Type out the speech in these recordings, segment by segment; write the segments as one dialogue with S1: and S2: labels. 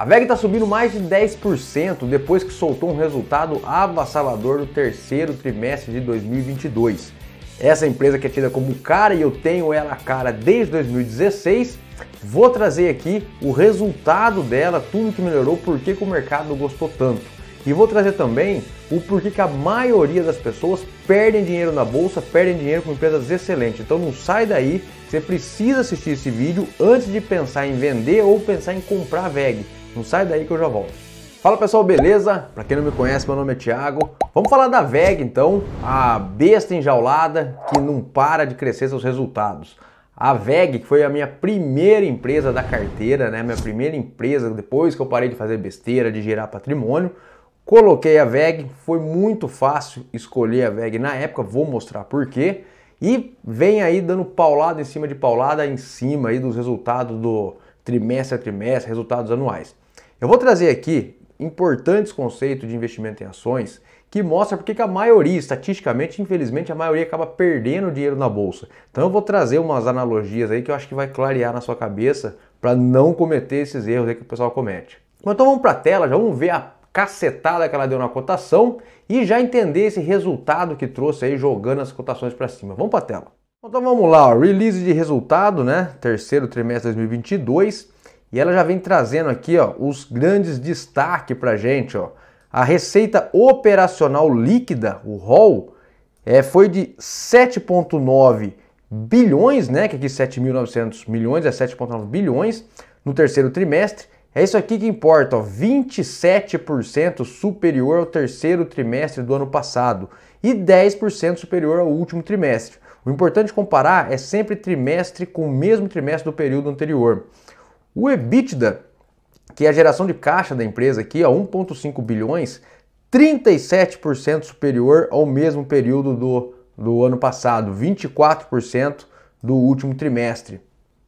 S1: A VEG está subindo mais de 10% depois que soltou um resultado avassalador do terceiro trimestre de 2022. Essa empresa que é tida como cara e eu tenho ela cara desde 2016, vou trazer aqui o resultado dela, tudo que melhorou, por que o mercado gostou tanto. E vou trazer também o porquê que a maioria das pessoas perdem dinheiro na bolsa, perdem dinheiro com empresas excelentes. Então não sai daí, você precisa assistir esse vídeo antes de pensar em vender ou pensar em comprar a VEG. Não sai daí que eu já volto. Fala pessoal, beleza? Para quem não me conhece, meu nome é Thiago. Vamos falar da VEG então, a besta enjaulada que não para de crescer seus resultados. A VEG, que foi a minha primeira empresa da carteira, né? Minha primeira empresa depois que eu parei de fazer besteira, de gerar patrimônio, coloquei a VEG, foi muito fácil escolher a VEG na época, vou mostrar por quê. E vem aí dando paulada em cima de paulada em cima aí dos resultados do trimestre a trimestre, resultados anuais. Eu vou trazer aqui importantes conceitos de investimento em ações que mostra porque que a maioria, estatisticamente, infelizmente, a maioria acaba perdendo dinheiro na bolsa. Então eu vou trazer umas analogias aí que eu acho que vai clarear na sua cabeça para não cometer esses erros aí que o pessoal comete. Então vamos para a tela, já vamos ver a cacetada que ela deu na cotação e já entender esse resultado que trouxe aí jogando as cotações para cima. Vamos para a tela. Então vamos lá, ó. release de resultado, né? Terceiro trimestre de 2022. E ela já vem trazendo aqui, ó, os grandes destaques para gente, ó. A receita operacional líquida, o ROL, é, foi de 7,9 bilhões, né? Que aqui 7.900 milhões é 7,9 bilhões no terceiro trimestre. É isso aqui que importa, ó, 27% superior ao terceiro trimestre do ano passado e 10% superior ao último trimestre. O importante comparar é sempre trimestre com o mesmo trimestre do período anterior. O EBITDA, que é a geração de caixa da empresa aqui, a 1.5 bilhões, 37% superior ao mesmo período do, do ano passado, 24% do último trimestre.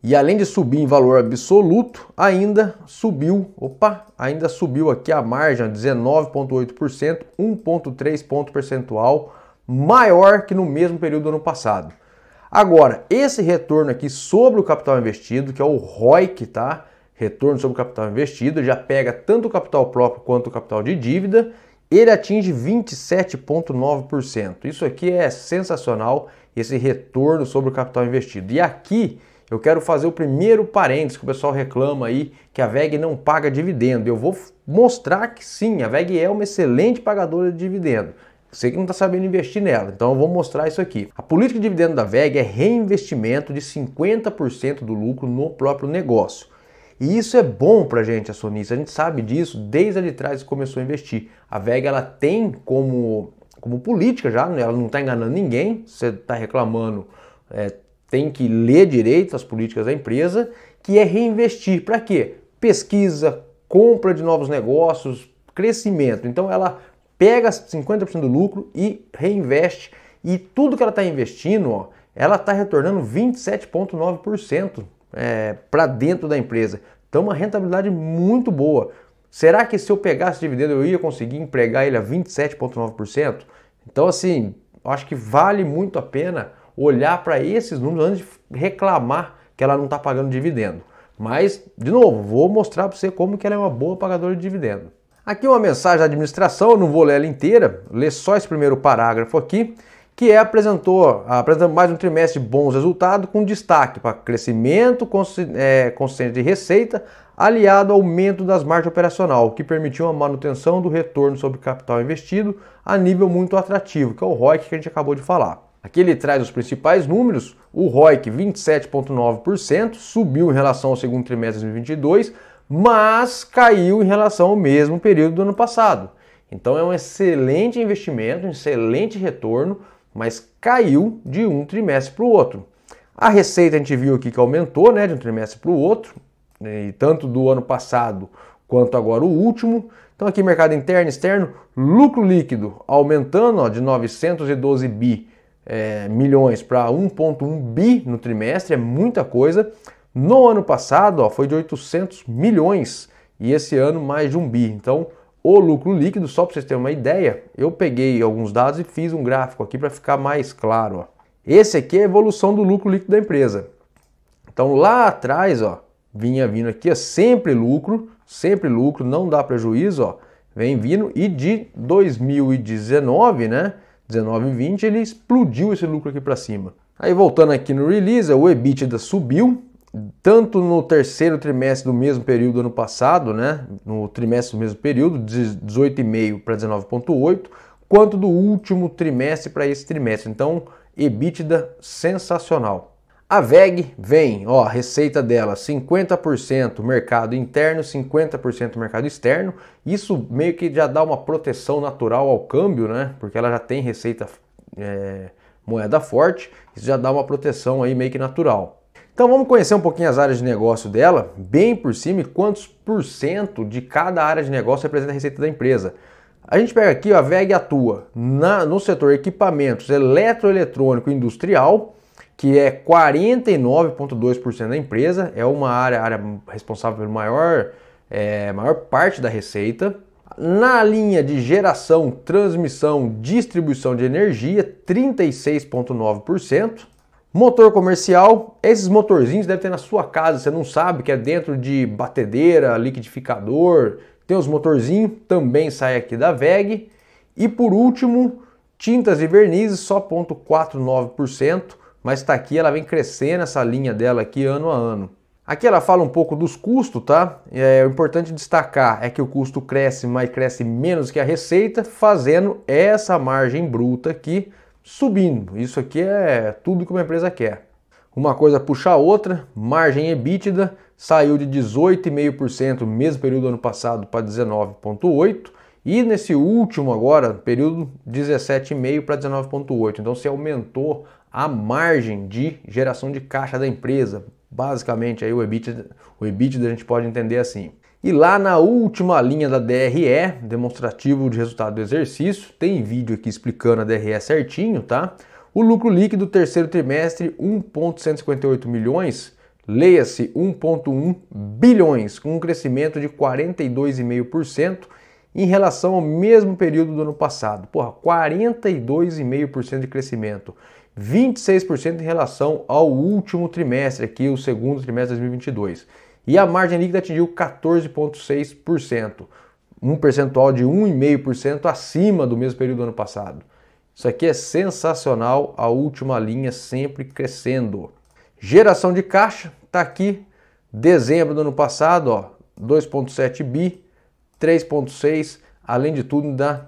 S1: E além de subir em valor absoluto, ainda subiu, opa, ainda subiu aqui a margem, 19,8%, 1,3 ponto percentual maior que no mesmo período do ano passado. Agora, esse retorno aqui sobre o capital investido, que é o ROIC, tá? Retorno sobre o capital investido, já pega tanto o capital próprio quanto o capital de dívida, ele atinge 27,9%. Isso aqui é sensacional, esse retorno sobre o capital investido. E aqui eu quero fazer o primeiro parênteses que o pessoal reclama aí que a VEG não paga dividendo. Eu vou mostrar que sim, a VEG é uma excelente pagadora de dividendo. Você que não está sabendo investir nela, então eu vou mostrar isso aqui. A política de dividendo da VEG é reinvestimento de 50% do lucro no próprio negócio. E isso é bom para a gente, acionista. A gente sabe disso desde ali atrás que começou a investir. A VEG ela tem como, como política já, né? ela não está enganando ninguém. Você está reclamando, é, tem que ler direito as políticas da empresa, que é reinvestir. Para quê? Pesquisa, compra de novos negócios, crescimento. Então ela pega 50% do lucro e reinveste. E tudo que ela está investindo, ó, ela está retornando 27,9% é, para dentro da empresa. Então, uma rentabilidade muito boa. Será que se eu pegasse dividendo eu ia conseguir empregar ele a 27,9%? Então, assim, acho que vale muito a pena olhar para esses números antes de reclamar que ela não está pagando dividendo. Mas, de novo, vou mostrar para você como que ela é uma boa pagadora de dividendo. Aqui uma mensagem da administração, eu não vou ler ela inteira, Lê só esse primeiro parágrafo aqui, que é apresentou, apresentando mais um trimestre de bons resultados, com destaque para crescimento consciente é, consistente de receita, aliado ao aumento das margens operacional, que permitiu a manutenção do retorno sobre capital investido a nível muito atrativo, que é o ROIC que a gente acabou de falar. Aqui ele traz os principais números, o ROIC 27,9% subiu em relação ao segundo trimestre de 2022, mas caiu em relação ao mesmo período do ano passado. Então é um excelente investimento, um excelente retorno, mas caiu de um trimestre para o outro. A receita a gente viu aqui que aumentou né, de um trimestre para o outro, né, e tanto do ano passado quanto agora o último. Então aqui mercado interno e externo, lucro líquido aumentando ó, de 912 bi é, milhões para 1.1 bi no trimestre, é muita coisa. No ano passado, ó, foi de 800 milhões e esse ano mais de um bi. Então, o lucro líquido, só para vocês terem uma ideia, eu peguei alguns dados e fiz um gráfico aqui para ficar mais claro. Ó. Esse aqui é a evolução do lucro líquido da empresa. Então, lá atrás, ó, vinha vindo aqui, ó, sempre lucro, sempre lucro, não dá prejuízo, ó, vem vindo e de 2019, né, 19 e 20, ele explodiu esse lucro aqui para cima. Aí voltando aqui no release, o EBITDA subiu, tanto no terceiro trimestre do mesmo período ano passado, né, no trimestre do mesmo período, de 18,5 para 19,8, quanto do último trimestre para esse trimestre. Então, EBITDA sensacional. A VEG vem, ó, a receita dela 50% mercado interno, 50% mercado externo. Isso meio que já dá uma proteção natural ao câmbio, né? Porque ela já tem receita é, moeda forte, isso já dá uma proteção aí meio que natural. Então vamos conhecer um pouquinho as áreas de negócio dela, bem por cima, e quantos por cento de cada área de negócio representa a receita da empresa. A gente pega aqui, ó, a VEG atua na, no setor equipamentos eletroeletrônico industrial, que é 49,2% da empresa, é uma área, área responsável pela maior, é, maior parte da receita. Na linha de geração, transmissão, distribuição de energia, 36,9%. Motor comercial, esses motorzinhos deve ter na sua casa, você não sabe que é dentro de batedeira, liquidificador, tem os motorzinhos, também sai aqui da VEG. E por último, tintas e vernizes, só 0,49%, mas está aqui, ela vem crescendo essa linha dela aqui ano a ano. Aqui ela fala um pouco dos custos, tá? É, o importante destacar é que o custo cresce, mas cresce menos que a receita, fazendo essa margem bruta aqui subindo. Isso aqui é tudo que uma empresa quer. Uma coisa puxa a outra, margem EBITDA saiu de 18,5% no mesmo período do ano passado para 19,8% e nesse último agora, período 17,5% para 19,8%. Então se aumentou a margem de geração de caixa da empresa. Basicamente aí o EBITDA, o EBITDA a gente pode entender assim. E lá na última linha da DRE, demonstrativo de resultado do exercício, tem vídeo aqui explicando a DRE certinho, tá? O lucro líquido terceiro trimestre 1.158 milhões, leia-se 1.1 bilhões, com um crescimento de 42,5% em relação ao mesmo período do ano passado. Porra, 42,5% de crescimento. 26% em relação ao último trimestre aqui, o segundo trimestre de 2022 e a margem líquida atingiu 14,6%, um percentual de 1,5% acima do mesmo período do ano passado. Isso aqui é sensacional, a última linha sempre crescendo. Geração de caixa está aqui, dezembro do ano passado, 2,7 bi, 3,6, além de tudo, da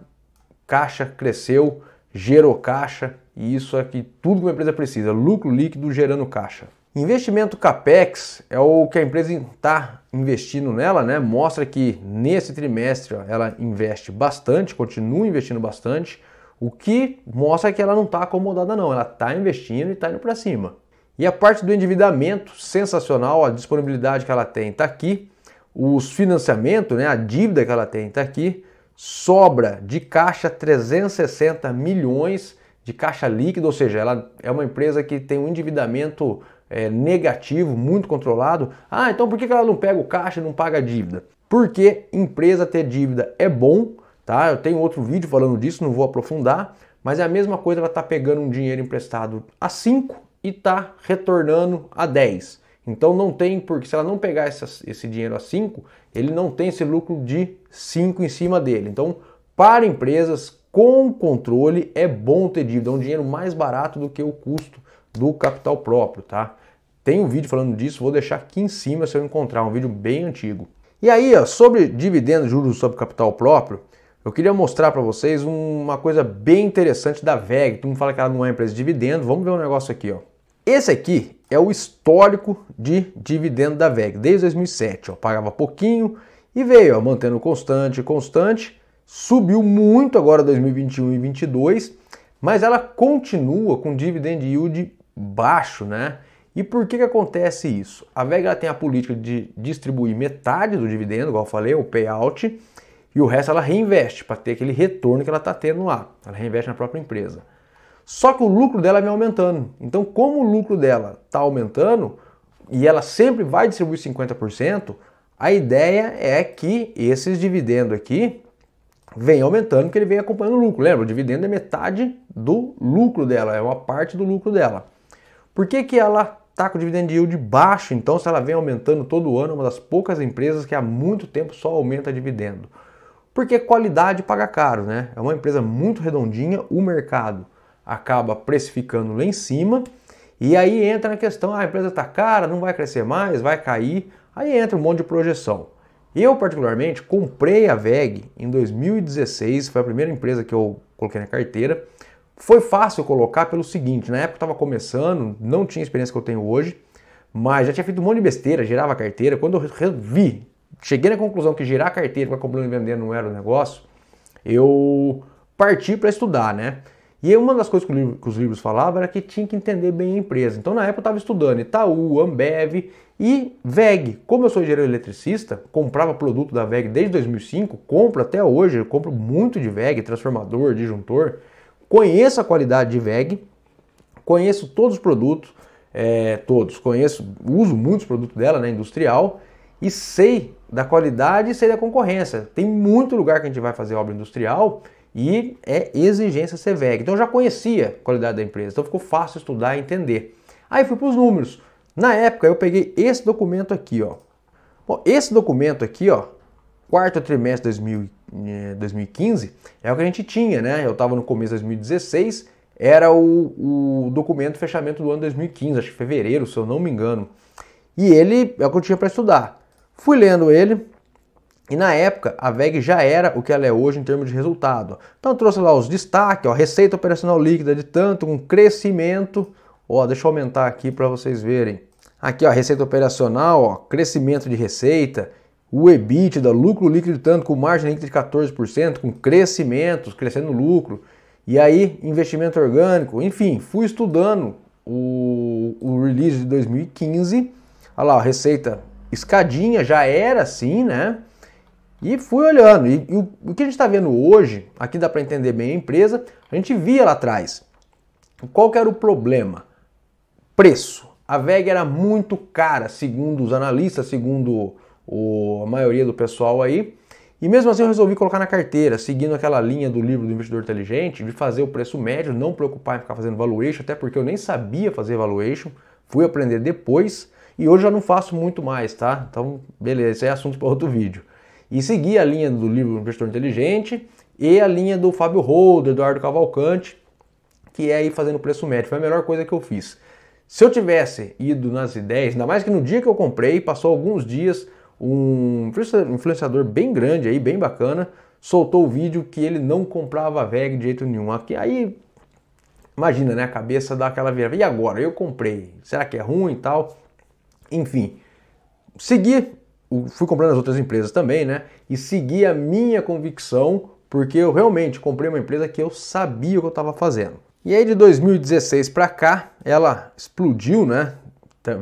S1: caixa cresceu, gerou caixa, e isso é que tudo que uma empresa precisa, lucro líquido gerando caixa. Investimento CAPEX é o que a empresa está investindo nela, né? Mostra que nesse trimestre ela investe bastante, continua investindo bastante, o que mostra que ela não está acomodada não, ela está investindo e está indo para cima. E a parte do endividamento, sensacional, a disponibilidade que ela tem está aqui, os financiamentos, né, a dívida que ela tem está aqui, sobra de caixa 360 milhões de caixa líquida, ou seja, ela é uma empresa que tem um endividamento é, negativo, muito controlado, ah, então por que ela não pega o caixa e não paga a dívida? Porque empresa ter dívida é bom, tá? Eu tenho outro vídeo falando disso, não vou aprofundar, mas é a mesma coisa ela tá pegando um dinheiro emprestado a 5 e tá retornando a 10. Então não tem, porque se ela não pegar esse esse dinheiro a 5, ele não tem esse lucro de 5 em cima dele. Então, para empresas com controle, é bom ter dívida, é um dinheiro mais barato do que o custo do capital próprio, tá? Tem um vídeo falando disso, vou deixar aqui em cima se eu encontrar, um vídeo bem antigo. E aí, ó, sobre dividendos, juros sobre capital próprio, eu queria mostrar para vocês uma coisa bem interessante da VEG. Todo mundo fala que ela não é empresa de dividendo. Vamos ver um negócio aqui. Ó. Esse aqui é o histórico de dividendo da VEG, desde 2007. Ó. Pagava pouquinho e veio ó, mantendo constante, constante. Subiu muito agora 2021 e 2022, mas ela continua com dividend yield baixo, né? E por que, que acontece isso? A VEG tem a política de distribuir metade do dividendo, igual eu falei, o payout, e o resto ela reinveste para ter aquele retorno que ela está tendo lá. Ela reinveste na própria empresa. Só que o lucro dela vem aumentando. Então, como o lucro dela está aumentando e ela sempre vai distribuir 50%, a ideia é que esses dividendos aqui vem aumentando, que ele vem acompanhando o lucro. Lembra, o dividendo é metade do lucro dela, é uma parte do lucro dela. Por que, que ela está com dividend yield baixo, então se ela vem aumentando todo ano, é uma das poucas empresas que há muito tempo só aumenta dividendo. Porque qualidade paga caro, né? É uma empresa muito redondinha, o mercado acaba precificando lá em cima, e aí entra na questão, ah, a empresa está cara, não vai crescer mais, vai cair, aí entra um monte de projeção. Eu, particularmente, comprei a VEG em 2016, foi a primeira empresa que eu coloquei na carteira, foi fácil colocar pelo seguinte, na época eu estava começando, não tinha a experiência que eu tenho hoje, mas já tinha feito um monte de besteira, girava carteira. Quando eu vi, cheguei na conclusão que girar carteira para comprar e vender não era o um negócio, eu parti para estudar, né? E uma das coisas que, livro, que, os livros falavam era que tinha que entender bem a empresa. Então, na época, eu estava estudando Itaú, Ambev e VEG. Como eu sou engenheiro eletricista, comprava produto da VEG desde 2005, compro até hoje, eu compro muito de VEG, transformador, disjuntor. Conheço a qualidade de VEG, conheço todos os produtos, é, todos, conheço, uso muitos produtos dela, né, industrial, e sei da qualidade e sei da concorrência. Tem muito lugar que a gente vai fazer obra industrial e é exigência ser Veg. Então eu já conhecia a qualidade da empresa, então ficou fácil estudar e entender. Aí fui para os números. Na época eu peguei esse documento aqui, ó. Bom, esse documento aqui, ó, quarto trimestre de 2015, 2015, eh, é o que a gente tinha, né? Eu estava no começo de 2016, era o, o documento fechamento do ano 2015, acho que fevereiro, se eu não me engano. E ele é o que eu tinha para estudar. Fui lendo ele, e na época, a VEG já era o que ela é hoje em termos de resultado. Então trouxe lá os destaques, ó, receita operacional líquida de tanto, um crescimento. Ó, deixa eu aumentar aqui para vocês verem. Aqui, ó, receita operacional, ó, crescimento de receita, o EBITDA, lucro líquido tanto, com margem líquida de 14%, com crescimentos, crescendo lucro, e aí investimento orgânico, enfim, fui estudando o, o release de 2015, olha lá, a receita escadinha, já era assim, né? E fui olhando, e, e o, o, que a gente está vendo hoje, aqui dá para entender bem a empresa, a gente via lá atrás. Qual que era o problema? Preço. A VEG era muito cara, segundo os analistas, segundo o, a maioria do pessoal aí. E mesmo assim eu resolvi colocar na carteira, seguindo aquela linha do livro do investidor inteligente, de fazer o preço médio, não preocupar em ficar fazendo valuation, até porque eu nem sabia fazer valuation, fui aprender depois e hoje já não faço muito mais, tá? Então, beleza, esse é assunto para outro vídeo. E seguir a linha do livro do investidor inteligente e a linha do Fábio Holder, Eduardo Cavalcante, que é aí fazendo preço médio. Foi a melhor coisa que eu fiz. Se eu tivesse ido nas ideias, ainda mais que no dia que eu comprei, passou alguns dias, um influenciador bem grande aí, bem bacana, soltou o vídeo que ele não comprava VEG de jeito nenhum. Aqui, aí, imagina, né? A cabeça dá aquela virada. E agora? Eu comprei. Será que é ruim e tal? Enfim, segui, fui comprando as outras empresas também, né? E segui a minha convicção, porque eu realmente comprei uma empresa que eu sabia o que eu estava fazendo. E aí de 2016 para cá, ela explodiu, né?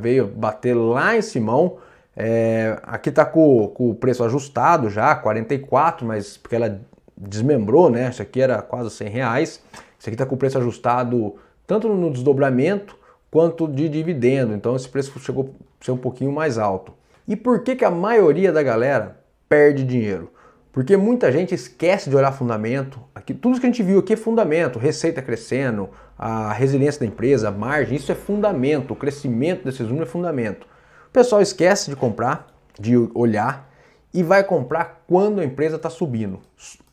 S1: Veio bater lá em Simão é, aqui está com, com, o preço ajustado já, 44, mas porque ela desmembrou, né? Isso aqui era quase 100 reais. Isso aqui está com o preço ajustado tanto no desdobramento quanto de dividendo. Então esse preço chegou a ser um pouquinho mais alto. E por que, que a maioria da galera perde dinheiro? Porque muita gente esquece de olhar fundamento. Aqui, tudo que a gente viu aqui é fundamento, receita crescendo, a resiliência da empresa, a margem, isso é fundamento, o crescimento desses números é fundamento. O pessoal esquece de comprar, de olhar e vai comprar quando a empresa está subindo.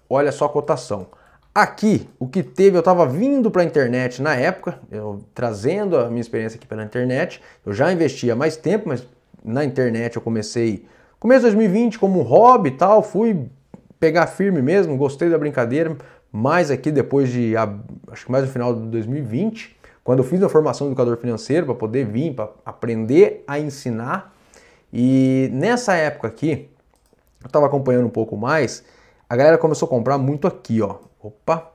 S1: Olha só a cotação. Aqui, o que teve, eu estava vindo para a internet na época, eu trazendo a minha experiência aqui pela internet. Eu já investia mais tempo, mas na internet eu comecei começo de 2020 como hobby e tal, fui pegar firme mesmo, gostei da brincadeira, mais aqui depois de acho que mais no final de 2020 quando eu fiz a formação de educador financeiro para poder vir, para aprender a ensinar, e nessa época aqui, eu estava acompanhando um pouco mais, a galera começou a comprar muito aqui, ó. Opa!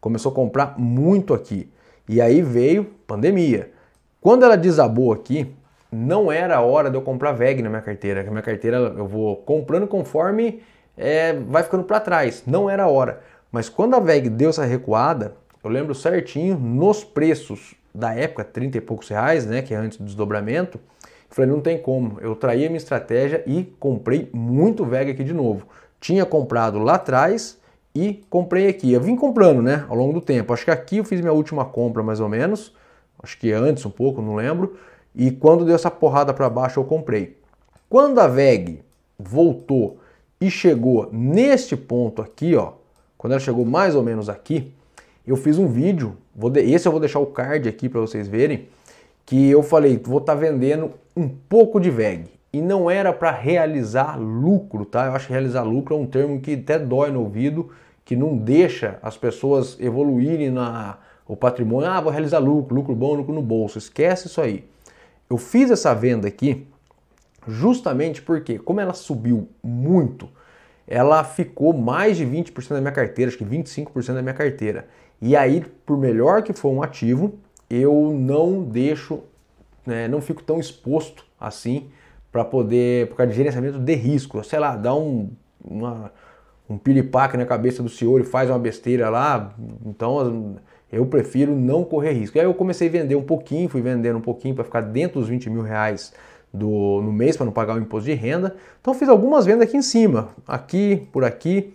S1: Começou a comprar muito aqui. E aí veio pandemia. Quando ela desabou aqui, não era a hora de eu comprar VEG na minha carteira, que a minha carteira eu vou comprando conforme é, vai ficando para trás. Não era a hora. Mas quando a VEG deu essa recuada, eu lembro certinho nos preços da época, 30 e poucos reais, né, que é antes do desdobramento. Falei, não tem como. Eu traí a minha estratégia e comprei muito VEG aqui de novo. Tinha comprado lá atrás e comprei aqui. Eu vim comprando, né, ao longo do tempo. Acho que aqui eu fiz minha última compra mais ou menos. Acho que antes um pouco, não lembro. E quando deu essa porrada para baixo eu comprei. Quando a VEG voltou e chegou neste ponto aqui, ó, quando ela chegou mais ou menos aqui, eu fiz um vídeo, de, esse eu vou deixar o card aqui para vocês verem, que eu falei, vou estar tá vendendo um pouco de VEG. E não era para realizar lucro, tá? Eu acho que realizar lucro é um termo que até dói no ouvido, que não deixa as pessoas evoluírem na, o patrimônio. Ah, vou realizar lucro, lucro bom, lucro no bolso. Esquece isso aí. Eu fiz essa venda aqui justamente porque, como ela subiu muito, ela ficou mais de 20% da minha carteira, acho que 25% da minha carteira. E aí, por melhor que for um ativo, eu não deixo, né, não fico tão exposto assim para poder, por causa de gerenciamento de risco. Sei lá, dá um, uma, um piripaque na cabeça do senhor e faz uma besteira lá, então eu prefiro não correr risco. E aí eu comecei a vender um pouquinho, fui vendendo um pouquinho para ficar dentro dos 20 mil reais do, no mês para não pagar o imposto de renda. Então fiz algumas vendas aqui em cima, aqui, por aqui,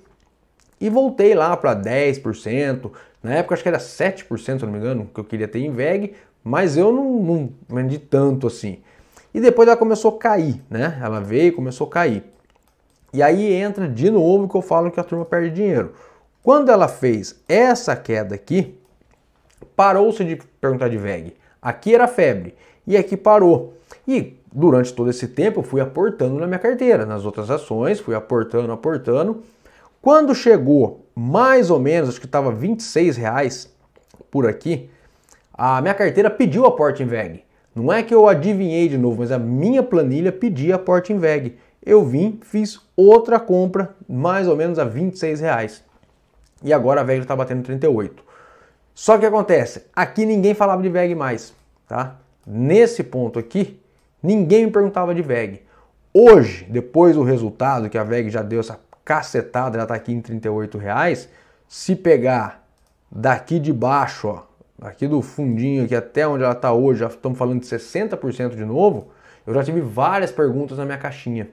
S1: e voltei lá para 10%, na época acho que era 7%, se não me engano, que eu queria ter em VEG, mas eu não, não vendi tanto assim. E depois ela começou a cair, né? Ela veio e começou a cair. E aí entra de novo que eu falo que a turma perde dinheiro. Quando ela fez essa queda aqui, parou-se de perguntar de VEG. Aqui era febre e aqui parou. E durante todo esse tempo eu fui aportando na minha carteira, nas outras ações, fui aportando, aportando. Quando chegou mais ou menos, acho que estava 26 reais por aqui, a minha carteira pediu aporte em VEG. Não é que eu adivinhei de novo, mas a minha planilha pedia aporte em VEG. Eu vim, fiz outra compra, mais ou menos a 26 reais. E agora a VEG está batendo 38. Só que acontece, aqui ninguém falava de VEG mais, tá? Nesse ponto aqui, ninguém me perguntava de VEG. Hoje, depois do resultado que a VEG já deu essa cacetada, já está aqui em 38 reais. Se pegar daqui de baixo, ó, aqui do fundinho, aqui até onde ela está hoje, já estamos falando de 60% de novo, eu já tive várias perguntas na minha caixinha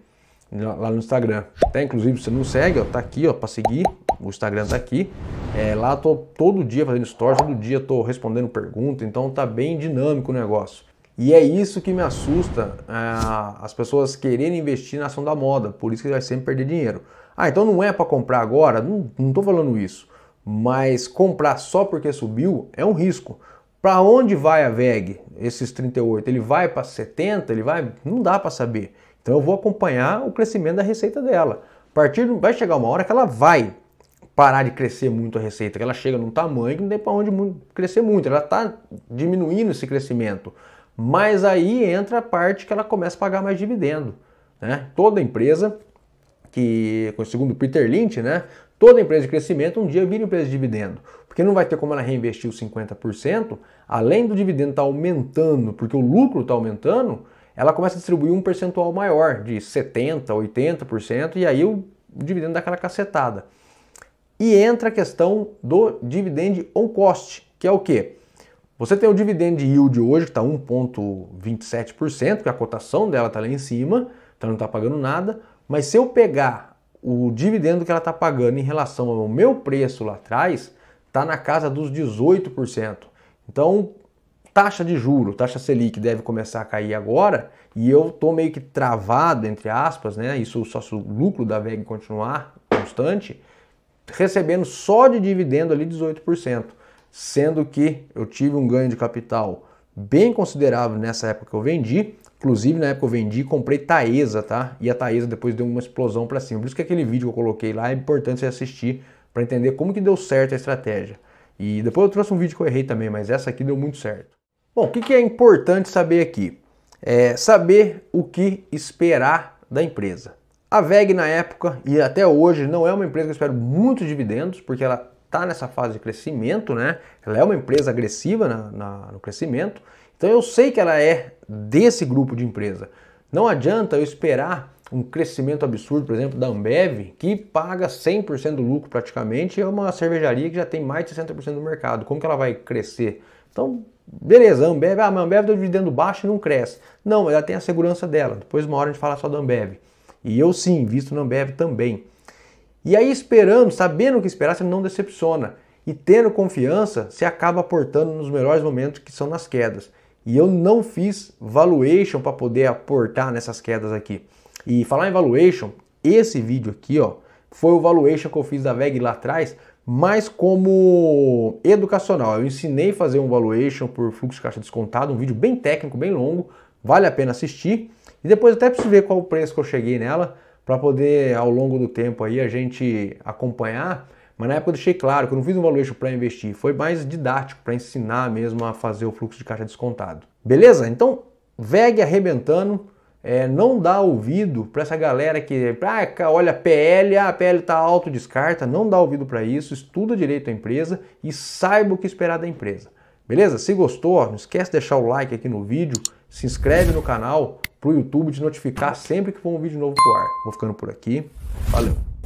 S1: lá no Instagram. Até inclusive você não segue, ó, tá aqui, ó, para seguir. O Instagram tá aqui. É, lá tô todo dia fazendo stories, todo dia tô respondendo perguntas. então tá bem dinâmico o negócio. E é isso que me assusta, é, as pessoas quererem investir na ação da moda, por isso que vai sempre perder dinheiro. Ah, então não é para comprar agora? Não estou falando isso. Mas comprar só porque subiu é um risco. Para onde vai a VEG, esses 38? Ele vai para 70? Ele vai? Não dá para saber. Então eu vou acompanhar o crescimento da receita dela. A partir vai chegar uma hora que ela vai parar de crescer muito a receita, que ela chega num tamanho que não tem para onde crescer muito. Ela está diminuindo esse crescimento. Mas aí entra a parte que ela começa a pagar mais dividendo. Né? Toda empresa que, segundo Peter Lynch, né, toda empresa de crescimento um dia vira empresa de dividendo. Porque não vai ter como ela reinvestir os 50%, além do dividendo estar tá aumentando, porque o lucro está aumentando, ela começa a distribuir um percentual maior, de 70%, 80%, e aí o dividendo dá aquela cacetada. E entra a questão do dividend on cost, que é o quê? Você tem o dividend yield hoje, que está 1,27%, que é a cotação dela está lá em cima, então não está pagando nada. Mas se eu pegar o dividendo que ela está pagando em relação ao meu preço lá atrás, está na casa dos 18%. Então, taxa de juro, taxa Selic deve começar a cair agora e eu tô meio que travado, entre aspas, né? Isso só se o lucro da VEG continuar constante, recebendo só de dividendo ali 18%, sendo que eu tive um ganho de capital bem considerável nessa época que eu vendi. Inclusive, na época eu vendi e comprei Taesa, tá? E a Taesa depois deu uma explosão para cima. Por isso que aquele vídeo que eu coloquei lá é importante você assistir para entender como que deu certo a estratégia. E depois eu trouxe um vídeo que eu errei também, mas essa aqui deu muito certo. Bom, o que, que é importante saber aqui? É saber o que esperar da empresa. A VEG na época e até hoje não é uma empresa que eu espero muitos dividendos, porque ela está nessa fase de crescimento, né? Ela é uma empresa agressiva na, na, no crescimento, então eu sei que ela é desse grupo de empresa. Não adianta eu esperar um crescimento absurdo, por exemplo, da Ambev, que paga 100% do lucro praticamente, é uma cervejaria que já tem mais de 60% do mercado. Como que ela vai crescer? Então, beleza, a Ambev, ah, a Ambev deu dividendo baixo e não cresce. Não, ela tem a segurança dela. Depois uma hora a gente fala só da Ambev. E eu sim, visto na Ambev também. E aí, esperando, sabendo o que esperar, você não decepciona. E tendo confiança, você acaba aportando nos melhores momentos que são nas quedas. E eu não fiz valuation para poder aportar nessas quedas aqui. E falar em valuation, esse vídeo aqui, ó, foi o valuation que eu fiz da VEG lá atrás, mas como educacional. Eu ensinei a fazer um valuation por fluxo de caixa descontado, um vídeo bem técnico, bem longo, vale a pena assistir. E depois até preciso ver qual o preço que eu cheguei nela, para poder ao longo do tempo aí a gente acompanhar. Mas na época eu deixei claro que eu não fiz um valuation para investir, foi mais didático para ensinar mesmo a fazer o fluxo de caixa descontado. Beleza? Então, VEG arrebentando, é, não dá ouvido para essa galera que ah, olha PL, ah, a PL está alto, descarta, não dá ouvido para isso, estuda direito a empresa e saiba o que esperar da empresa. Beleza? Se gostou, não esquece de deixar o like aqui no vídeo, se inscreve no canal, para o YouTube te notificar sempre que for um vídeo novo pro ar. Vou ficando por aqui. Valeu!